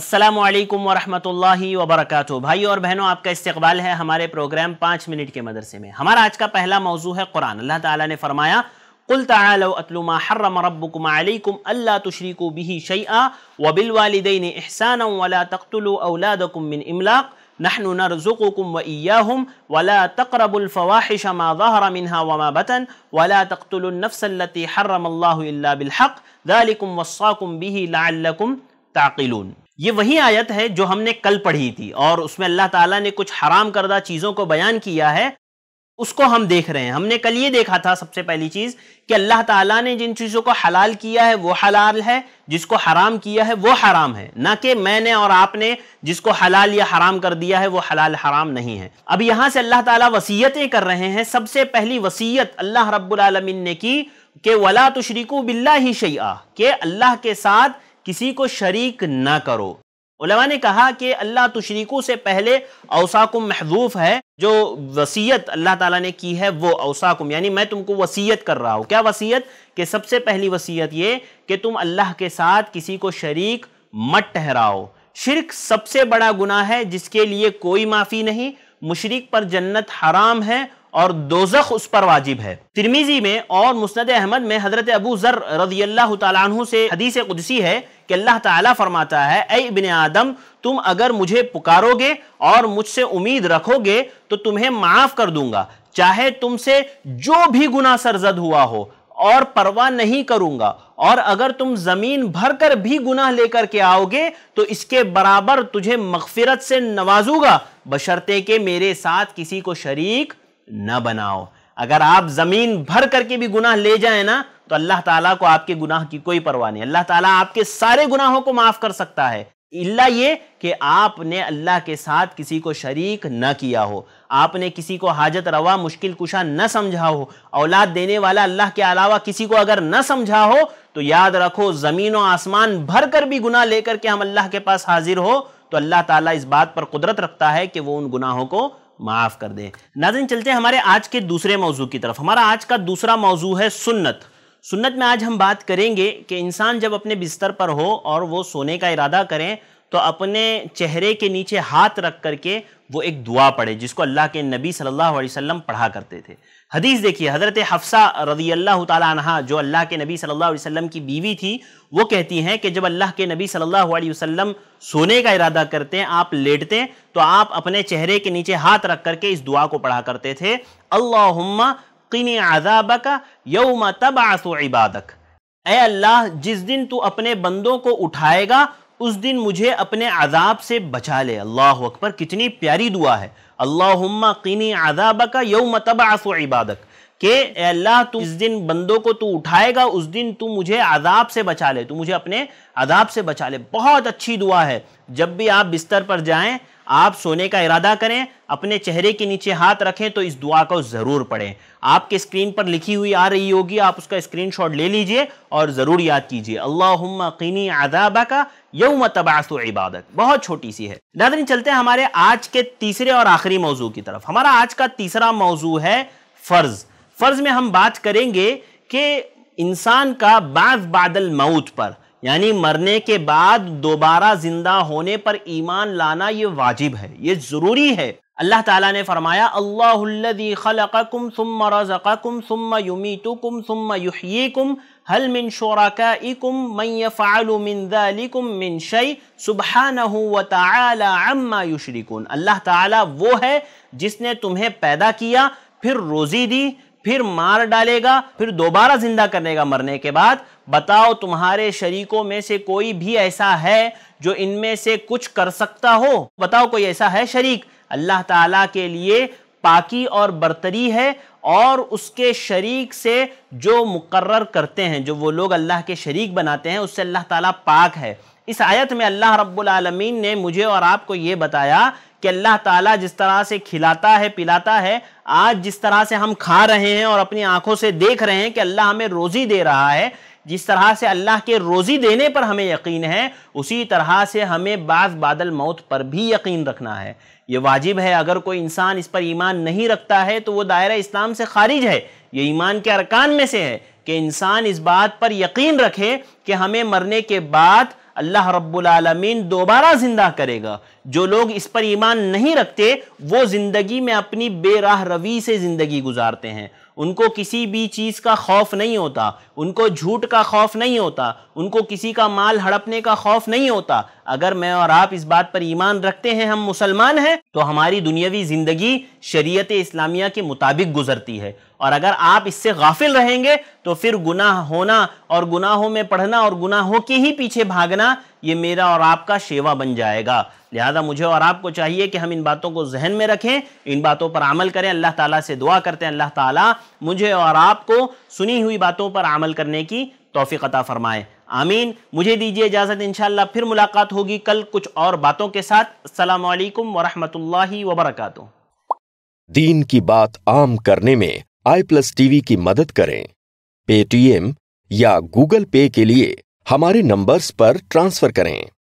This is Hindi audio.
السلام علیکم ورحمت اللہ وبرکاتہ بھائیو اور بہنوں آپ کا استقبال ہے ہمارے پروگرام پانچ منٹ کے مدرسے میں ہمارا آج کا پہلا موضوع ہے قرآن اللہ تعالیٰ نے فرمایا قل تعالو اتلو ما حرم رَبُّكُمْ عَلَيْكُمْ أَلَّا تُشْرِكُوا بِهِ شَيْئًا وَبِالْوَالِدَيْنِ احسانا ولا تَقْتُلُوا أَوْلَادَكُمْ من املاق نحن نرزقكم وإياهم ولا تقربوا الفواحش ما ظهر منها وما بطن ولا تقتلوا النفس التي حرم الله إلا بالحق ذلكم وصاكم به لعلكم تعقلون ये वही आयत है जो हमने कल पढ़ी थी और उसमें अल्लाह ताला ने कुछ हराम करदा चीज़ों को बयान किया है उसको हम देख रहे हैं हमने कल ये देखा था सबसे पहली चीज़ कि अल्लाह ताला ने जिन चीज़ों को हलाल किया है वो हलाल है जिसको हराम किया है वो हराम है ना कि मैंने और आपने जिसको हलाल या हराम कर दिया है वो हलाल हराम नहीं है अब यहां से अल्लाह ताला वसीयतें कर रहे हैं सबसे पहली वसीयत अल्लाह रब्बुल आलमीन ने की वला तुशरिकू बिल्ला ही शैया के अल्लाह के साथ किसी को शरीक ना करो उलमा ने कहा कि अल्लाह तशरीकों से पहले अवसाकुम महदूफ है जो वसीयत अल्लाह ताला ने की है वो अवसाकुम यानी मैं तुमको वसीयत कर रहा हूँ क्या वसीयत कि सबसे पहली वसीयत ये कि तुम अल्लाह के साथ किसी को शरीक मत ठहराओ शिरक सबसे बड़ा गुना है जिसके लिए कोई माफ़ी नहीं मशरक पर जन्नत हराम है और दोजख उस पर वाजिब है तिरमीजी में और मुस्द अहमद में हजरत अबू जर रजी अल्लाह से हदीस कुदसी है कि अल्लाह ताला फरमाता है ऐ इबन आदम तुम अगर मुझे पुकारोगे और मुझसे उम्मीद रखोगे तो तुम्हें माफ़ कर दूंगा चाहे तुमसे जो भी गुना सरजद हुआ हो और परवाह नहीं करूंगा और अगर तुम जमीन भर कर भी गुनाह लेकर के आओगे तो इसके बराबर तुझे मगफिरत से नवाजूंगा बशर्ते के मेरे साथ किसी को शरीक न बनाओ अगर आप जमीन भर करके भी गुनाह ले जाए ना तो अल्लाह ताला को आपके गुनाह की कोई परवाह नहीं अल्लाह ताला आपके सारे गुनाहों को माफ कर सकता है इल्ला ये कि आपने अल्लाह के साथ किसी को शरीक न किया हो आपने किसी को हाजत रवा मुश्किल कुशा न समझा हो औलाद देने वाला अल्लाह के अलावा किसी को अगर न समझा हो तो याद रखो ज़मीन और आसमान भर कर भी गुनाह लेकर के हम अल्लाह के पास हाजिर हो तो अल्लाह ताला इस बात पर कुदरत रखता है कि वो उन गुनाहों को माफ़ कर दे नाजिन चलते हैं हमारे आज के दूसरे मौजू की तरफ हमारा आज का दूसरा मौजू है सुन्नत सुन्नत में आज हम बात करेंगे कि इंसान जब अपने बिस्तर पर हो और वो सोने का इरादा करें तो अपने चेहरे के नीचे हाथ रख करके वो एक दुआ पढ़े जिसको अल्लाह के नबी सल्लल्लाहु अलैहि वसल्लम पढ़ा करते थे हदीस देखिए हज़रत हफ्सा रज़ी अल्लाह तहा जो अल्लाह के नबी सल्लल्लाहु अलैहि वसल्लम की बीवी थी वो कहती हैं कि जब अल्लाह के नबी सल्लल्लाहु अलैहि वसल्लम सोने का इरादा करते हैं आप लेटते हैं तो आप अपने चेहरे के नीचे हाथ रख करके इस दुआ को पढ़ा करते थे अल्लाहुम्मा किनी आज़ाबक यौम तबासु इबादक अल्लाह जिस दिन तू अपने बंदों को उठाएगा उस दिन मुझे अपने अजाब से बचा ले अल्लाह अकबर कितनी प्यारी दुआ है अल्लाहुम्मा क़िनी अजाब का यौम तबासो इबादक के अल्लाह तू इस दिन बंदों को तू उठाएगा उस दिन तू मुझे आदाब से बचा ले तू मुझे अपने आदाब से बचा ले बहुत अच्छी दुआ है जब भी आप बिस्तर पर जाएं आप सोने का इरादा करें अपने चेहरे के नीचे हाथ रखें तो इस दुआ को ज़रूर पढ़ें आपके स्क्रीन पर लिखी हुई आ रही होगी आप उसका स्क्रीनशॉट ले लीजिए और ज़रूर याद कीजिए अल्लाह कीनी आदाबा का यौम तबासु इबादत बहुत छोटी सी है नादरीन चलते हैं हमारे आज के तीसरे और आखिरी मौजू की तरफ हमारा आज का तीसरा मौजू है फ़र्ज़ फ़र्ज़ में हम बात करेंगे कि इंसान का बाज बादल मऊत पर यानी मरने के बाद दोबारा जिंदा होने पर ईमान लाना ये वाजिब है ये ज़रूरी है अल्लाह ताला ने फरमाया अल्लाहुल्लज़ी खलक़कुम सुम्मा रज़क़कुम सुम्मा युमीतुकुम सुम्मा युहयीकुम हल मिन शुरकाइकुम मन यफ़अलु मिन ज़ालिकुम मिन शै सुभानहु व तआला अम्मा युशरिकुन अल्लाह ताला वो है जिसने तुम्हें पैदा किया फिर रोज़ी दी फिर मार डालेगा फिर दोबारा जिंदा करेगा मरने के बाद बताओ तुम्हारे शरीकों में से कोई भी ऐसा है जो इनमें से कुछ कर सकता हो बताओ कोई ऐसा है शरीक अल्लाह ताला के लिए पाकी और बरतरी है और उसके शरीक से जो मुकर्र करते हैं जो वो लोग अल्लाह के शरीक बनाते हैं उससे अल्लाह ताला पाक है इस आयत में अल्लाह रब्बुल रबालमीन ने मुझे और आपको ये बताया कि अल्लाह ताला जिस तरह से खिलाता है पिलाता है आज जिस तरह से हम खा रहे हैं और अपनी आंखों से देख रहे हैं कि अल्लाह हमें रोज़ी दे रहा है जिस तरह से अल्लाह के रोज़ी देने पर हमें यकीन है उसी तरह से हमें बाज़ बादल मौत पर भी यकीन रखना है ये वाजिब है अगर कोई इंसान इस पर ईमान नहीं रखता है तो वो दायरा इस्लाम से खारिज है ये ईमान के अरकान में से है कि इंसान इस बात पर यकीन रखे कि हमें मरने के बाद अल्लाह रब्बुलमीन दोबारा जिंदा करेगा जो लोग इस पर ईमान नहीं रखते वो ज़िंदगी में अपनी बेराह रवी से ज़िंदगी गुजारते हैं उनको किसी भी चीज़ का खौफ नहीं होता उनको झूठ का खौफ नहीं होता उनको किसी का माल हड़पने का खौफ नहीं होता अगर मैं और आप इस बात पर ईमान रखते हैं हम मुसलमान हैं तो हमारी दुनियावी ज़िंदगी शरीयत इस्लामिया के मुताबिक गुजरती है और अगर आप इससे गाफिल रहेंगे तो फिर गुनाह होना और गुनाहों में पढ़ना और गुनाहों के ही पीछे भागना ये मेरा और आपका शेवा बन जाएगा लिहाजा मुझे और आपको चाहिए कि हम इन बातों को जहन में रखें इन बातों पर अमल करें अल्लाह ताला से दुआ करते हैं अल्लाह ताला मुझे और आपको सुनी हुई बातों पर अमल करने की तोफ़ी अता फ़रमाए आमीन मुझे दीजिए इजाज़त इंशाल्लाह फिर मुलाकात होगी कल कुछ और बातों के साथ असलकम वरहमल वबरक दीन की बात आम करने में आई प्लस टीवी की मदद करें पेटीएम या गूगल पे के लिए हमारे नंबर्स पर ट्रांसफर करें